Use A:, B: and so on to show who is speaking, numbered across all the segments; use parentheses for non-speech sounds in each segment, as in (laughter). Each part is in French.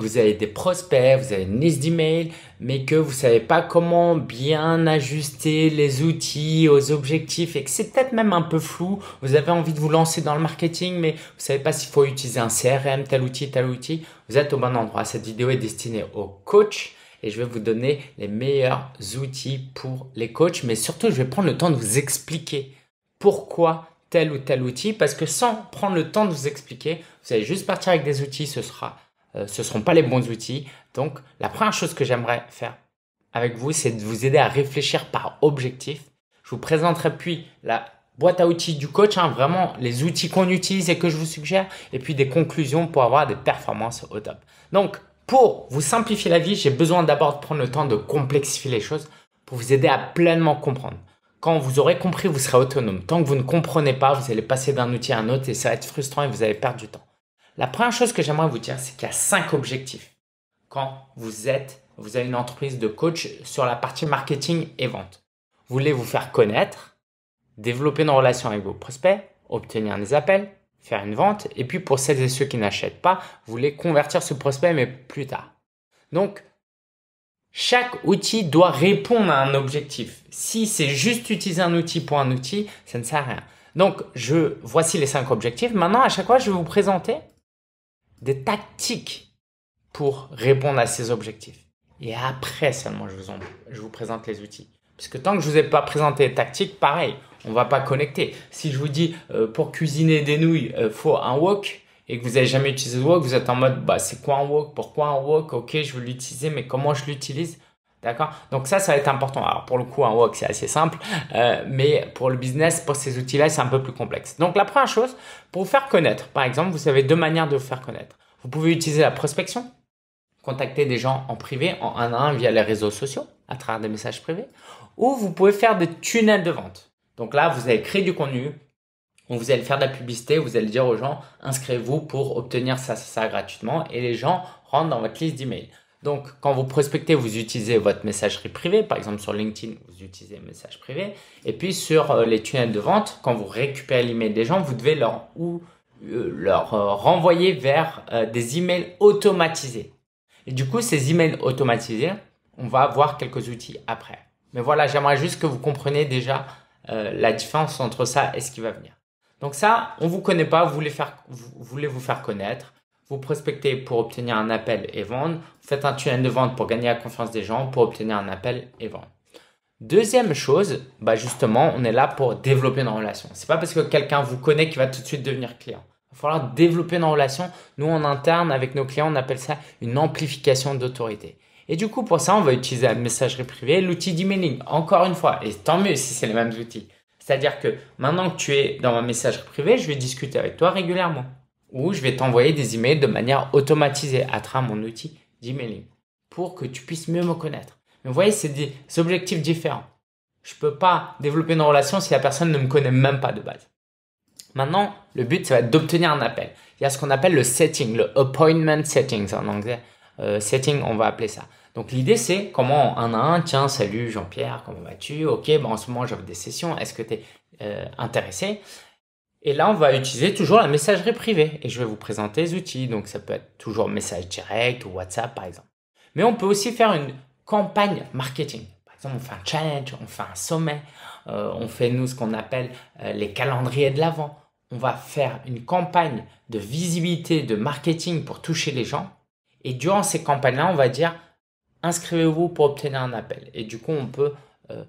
A: vous avez des prospects, vous avez une liste d'emails, mais que vous savez pas comment bien ajuster les outils aux objectifs et que c'est peut-être même un peu flou. Vous avez envie de vous lancer dans le marketing, mais vous savez pas s'il faut utiliser un CRM, tel outil, tel outil. Vous êtes au bon endroit. Cette vidéo est destinée aux coachs et je vais vous donner les meilleurs outils pour les coachs, mais surtout je vais prendre le temps de vous expliquer pourquoi tel ou tel outil parce que sans prendre le temps de vous expliquer, vous allez juste partir avec des outils, ce sera euh, ce ne seront pas les bons outils. Donc, la première chose que j'aimerais faire avec vous, c'est de vous aider à réfléchir par objectif. Je vous présenterai puis la boîte à outils du coach, hein, vraiment les outils qu'on utilise et que je vous suggère, et puis des conclusions pour avoir des performances au top. Donc, pour vous simplifier la vie, j'ai besoin d'abord de prendre le temps de complexifier les choses pour vous aider à pleinement comprendre. Quand vous aurez compris, vous serez autonome. Tant que vous ne comprenez pas, vous allez passer d'un outil à un autre et ça va être frustrant et vous allez perdre du temps. La première chose que j'aimerais vous dire, c'est qu'il y a cinq objectifs. Quand vous êtes, vous avez une entreprise de coach sur la partie marketing et vente. Vous voulez vous faire connaître, développer une relation avec vos prospects, obtenir des appels, faire une vente, et puis pour celles et ceux qui n'achètent pas, vous voulez convertir ce prospect, mais plus tard. Donc, chaque outil doit répondre à un objectif. Si c'est juste utiliser un outil pour un outil, ça ne sert à rien. Donc, je, voici les cinq objectifs. Maintenant, à chaque fois, je vais vous présenter des tactiques pour répondre à ces objectifs. Et après seulement, je vous, présente les outils. Puisque tant que je ne vous ai pas présenté les tactiques, pareil, on ne va pas connecter. Si je vous dis euh, pour cuisiner des nouilles, il euh, faut un wok et que vous n'avez jamais utilisé de wok, vous êtes en mode bah, c'est quoi un wok Pourquoi un wok Ok, je veux l'utiliser, mais comment je l'utilise D'accord Donc ça, ça va être important. Alors pour le coup, un walk, c'est assez simple, euh, mais pour le business, pour ces outils-là, c'est un peu plus complexe. Donc la première chose, pour vous faire connaître, par exemple, vous avez deux manières de vous faire connaître. Vous pouvez utiliser la prospection, contacter des gens en privé, en un à un via les réseaux sociaux, à travers des messages privés, ou vous pouvez faire des tunnels de vente. Donc là, vous allez créer du contenu, vous allez faire de la publicité, vous allez dire aux gens, inscrivez-vous pour obtenir ça, ça, ça gratuitement, et les gens rentrent dans votre liste d'emails. Donc, quand vous prospectez, vous utilisez votre messagerie privée. Par exemple, sur LinkedIn, vous utilisez un message privé. Et puis, sur euh, les tunnels de vente, quand vous récupérez l'email des gens, vous devez leur, ou, euh, leur euh, renvoyer vers des emails automatisés. Et du coup, ces emails automatisés, on va voir quelques outils après. Mais voilà, j'aimerais juste que vous compreniez déjà la différence entre ça et ce qui va venir. Donc ça, on vous connaît pas, vous, voulez vous faire connaître vous prospectez pour obtenir un appel et vendre, vous faites un tunnel de vente pour gagner la confiance des gens, pour obtenir un appel et vendre. Deuxième chose, bah justement, on est là pour développer une relation. C'est pas parce que quelqu'un vous connaît qu'il va tout de suite devenir client. Il va falloir développer nos relation. Nous, en interne, avec nos clients, on appelle ça une amplification d'autorité. Et du coup, pour ça, on va utiliser la messagerie privée, l'outil d'emailing, encore une fois. Et tant mieux si c'est les mêmes outils. C'est-à-dire que maintenant que tu es dans ma messagerie privée, je vais discuter avec toi régulièrement où je vais t'envoyer des emails de manière automatisée à travers mon outil d'emailing pour que tu puisses mieux me connaître. Mais vous voyez, c'est des objectifs différents. Je ne peux pas développer une relation si la personne ne me connaît même pas de base. Maintenant, le but, ça va être d'obtenir un appel. Il y a ce qu'on appelle le setting, le appointment setting. en anglais. Euh, setting, on va appeler ça. Donc l'idée, c'est comment un à un, tiens, salut Jean-Pierre, comment vas-tu Ok, en ce moment, j'ai des sessions, est-ce que tu es euh, intéressé et là, on va utiliser toujours la messagerie privée et je vais vous présenter les outils. Donc, ça peut être toujours message direct ou WhatsApp, par exemple. Mais on peut aussi faire une campagne marketing. Par exemple, on fait un challenge, on fait un sommet, euh, on fait, nous, ce qu'on appelle euh, les calendriers de l'avant. On va faire une campagne de visibilité, de marketing pour toucher les gens. Et durant ces campagnes-là, on va dire, inscrivez-vous pour obtenir un appel. Et du coup, on peut euh,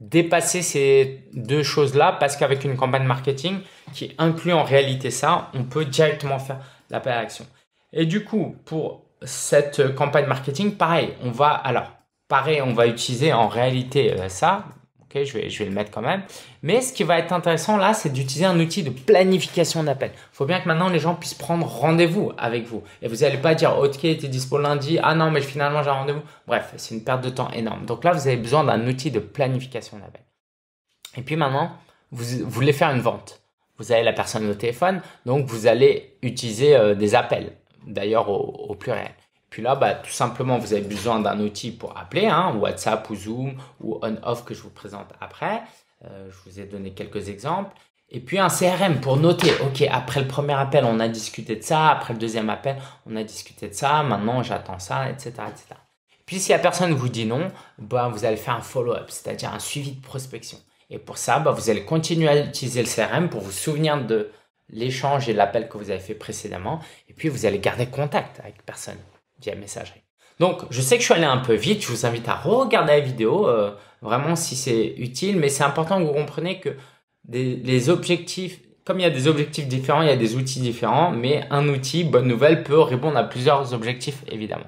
A: dépasser ces deux choses-là parce qu'avec une campagne marketing qui inclut en réalité ça, on peut directement faire l'appel à l'action. Et du coup, pour cette campagne marketing, pareil, on va alors pareil, on va utiliser en réalité euh, ça, je, vais, le mettre quand même. Mais ce qui va être intéressant là, c'est d'utiliser un outil de planification d'appels. Il faut bien que maintenant les gens puissent prendre rendez-vous avec vous. Et vous n'allez pas dire, ok, tu es dispo lundi, ah non, mais finalement j'ai un rendez-vous. Bref, c'est une perte de temps énorme. Donc là, vous avez besoin d'un outil de planification d'appels. Et puis maintenant, vous, voulez faire une vente. Vous avez la personne au téléphone, donc vous allez utiliser euh, des appels, d'ailleurs au, au pluriel. Puis là, bah, tout simplement, vous avez besoin d'un outil pour appeler, hein, WhatsApp ou Zoom ou on-off que je vous présente après. Euh, je vous ai donné quelques exemples. Et puis un CRM pour noter, ok, après le premier appel, on a discuté de ça, après le deuxième appel, on a discuté de ça, maintenant j'attends ça, etc. etc. Puis si la personne vous dit non, bah, vous allez faire un follow-up, c'est-à-dire un suivi de prospection. Et pour ça, bah, vous allez continuer à utiliser le CRM pour vous souvenir de l'échange et de l'appel que vous avez fait précédemment. Et puis vous allez garder contact avec personne messagerie. Donc, je sais que je suis allé un peu vite, je vous invite à regarder la vidéo, euh, vraiment si c'est utile, mais c'est important que vous compreniez que des, les objectifs, comme il y a des objectifs différents, il y a des outils différents, mais un outil, bonne nouvelle, peut répondre à plusieurs objectifs, évidemment.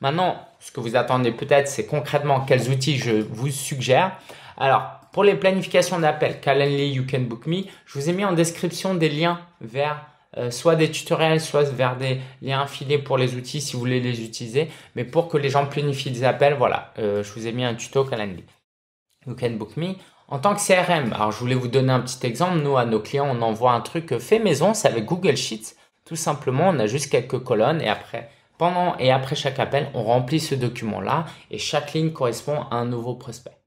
A: Maintenant, ce que vous attendez peut-être, c'est concrètement quels outils je vous suggère. Alors, pour les planifications d'appels, Calendly, You Can Book Me, je vous ai mis en description des liens vers euh, soit des tutoriels, soit vers des liens filés pour les outils si vous voulez les utiliser. Mais pour que les gens planifient des appels, voilà, euh, je vous ai mis un tuto Calendly. You can book me. En tant que CRM, alors je voulais vous donner un petit exemple. Nous, à nos clients, on envoie un truc fait maison, c'est avec Google Sheets. Tout simplement, on a juste quelques colonnes et après, pendant et après chaque appel, on remplit ce document-là et chaque ligne correspond à un nouveau prospect.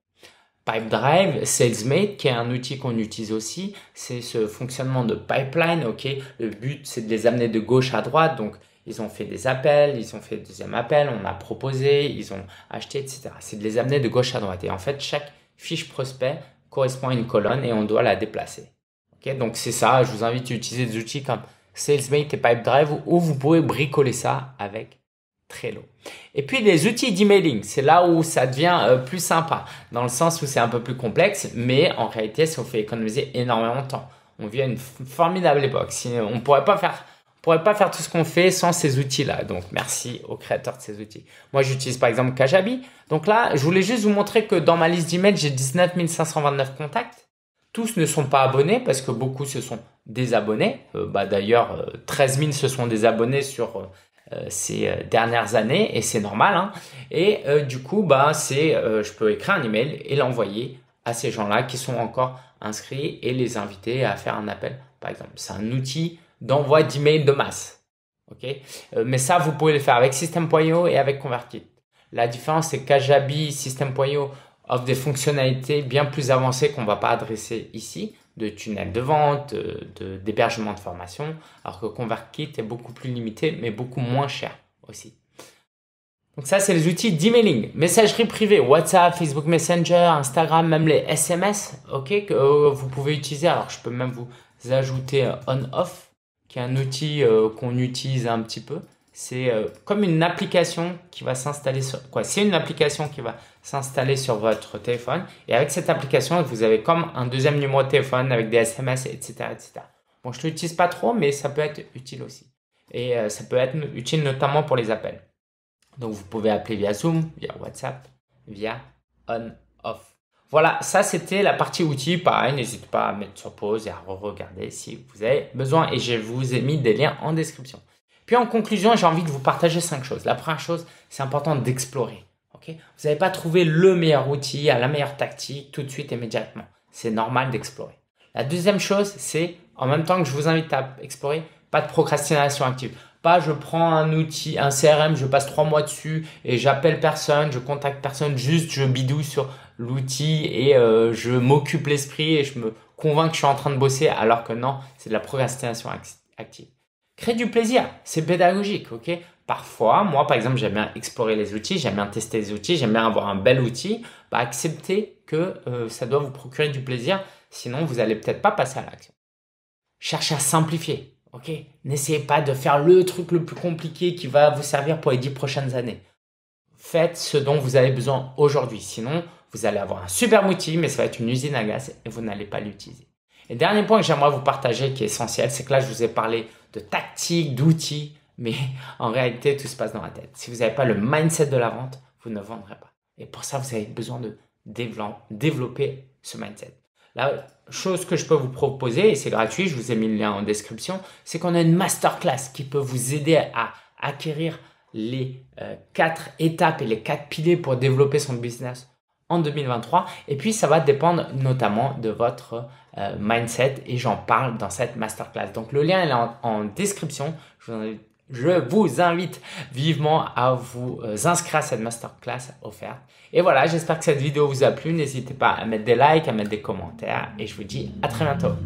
A: Drive, SalesMate, qui est un outil qu'on utilise aussi, c'est ce fonctionnement de pipeline, ok Le but, c'est de les amener de gauche à droite, donc ils ont fait des appels, ils ont fait le deuxième appel, on a proposé, ils ont acheté, etc. C'est de les amener de gauche à droite. Et en fait, chaque fiche prospect correspond à une colonne et on doit la déplacer. ok donc c'est ça, je vous invite à utiliser des outils comme SalesMate et Drive où vous pouvez bricoler ça avec Très lourd. Et puis les outils d'emailing, c'est là où ça devient euh, plus sympa, dans le sens où c'est un peu plus complexe, mais en réalité, ça vous fait économiser énormément de temps. On vit à une formidable époque. Euh, on pourrait pas faire, pourrait pas faire tout ce qu'on fait sans ces outils-là. Donc merci aux créateurs de ces outils. Moi, j'utilise par exemple Kajabi. Donc là, je voulais juste vous montrer que dans ma liste d'emails, j'ai 19 529 contacts. Tous ne sont pas abonnés parce que beaucoup se sont désabonnés. Euh, bah, D'ailleurs, 13 000 se sont désabonnés sur euh, ces euh, dernières années et c'est normal. Hein. Et euh, du coup, bah, c'est, je peux écrire un email et l'envoyer à ces gens-là qui sont encore inscrits et les inviter à faire un appel, par exemple. C'est un outil d'envoi d'email de masse. mais ça, vous pouvez le faire avec System.io et avec ConvertKit. La différence, c'est qu'Ajabi System.io offre des fonctionnalités bien plus avancées qu'on ne va pas adresser ici de tunnels de vente, euh, d'hébergement de, formation, alors que ConvertKit est beaucoup plus limité, mais beaucoup moins cher aussi. Donc ça, c'est les outils d'emailing, messagerie privée, WhatsApp, Facebook Messenger, Instagram, même les SMS, ok, que euh, vous pouvez utiliser. Alors, je peux même vous ajouter on-off, qui est un outil euh, qu'on utilise un petit peu. C'est euh, comme une application qui va s'installer sur quoi C'est une application qui va s'installer sur votre téléphone. Et avec cette application, vous avez comme un deuxième numéro de téléphone avec des SMS, etc., etc. Bon, je ne l'utilise pas trop, mais ça peut être utile aussi. Et euh, ça peut être utile notamment pour les appels. Donc vous pouvez appeler via Zoom, via WhatsApp, via on/off. Voilà, ça c'était la partie outils. Pareil, n'hésitez pas à mettre sur pause et à regarder si vous avez besoin. Et je vous ai mis des liens en description. Puis en conclusion, j'ai envie de vous partager cinq choses. La première chose, c'est important d'explorer. Okay vous n'avez pas trouvé le meilleur outil, à la meilleure tactique tout de suite immédiatement. C'est normal d'explorer. La deuxième chose, c'est en même temps que je vous invite à explorer, pas de procrastination active. Pas je prends un outil, un CRM, je passe trois mois dessus et j'appelle personne, je contacte personne, juste je bidouille sur l'outil et euh, je m'occupe l'esprit et je me convainc que je suis en train de bosser alors que non, c'est de la procrastination active. Crée du plaisir, c'est pédagogique, ok Parfois, moi par exemple, j'aime bien explorer les outils, j'aime bien tester les outils, j'aime bien avoir un bel outil. pas bah, acceptez que euh, ça doit vous procurer du plaisir, sinon vous n'allez peut-être pas passer à l'action. Cherchez à simplifier, ok N'essayez pas de faire le truc le plus compliqué qui va vous servir pour les dix prochaines années. Faites ce dont vous avez besoin aujourd'hui, sinon vous allez avoir un super outil, mais ça va être une usine à gaz et vous n'allez pas l'utiliser. Et dernier point que j'aimerais vous partager qui est essentiel, c'est que là, je vous ai parlé de tactique, d'outils, mais (laughs) en réalité, tout se passe dans la tête. Si vous n'avez pas le mindset de la vente, vous ne vendrez pas. Et pour ça, vous avez besoin de développer ce mindset. La chose que je peux vous proposer, et c'est gratuit, je vous ai mis le lien en description, c'est qu'on a une masterclass qui peut vous aider à acquérir les euh, quatre étapes et les quatre piliers pour développer son business en 2023. Et puis, ça va dépendre notamment de votre euh, mindset et j'en parle dans cette masterclass. Donc, le lien est en, description. Je vous, invite, vivement à vous euh, inscrire à cette masterclass offerte. Et voilà, j'espère que cette vidéo vous a plu. N'hésitez pas à mettre des likes, à mettre des commentaires et je vous dis à très bientôt.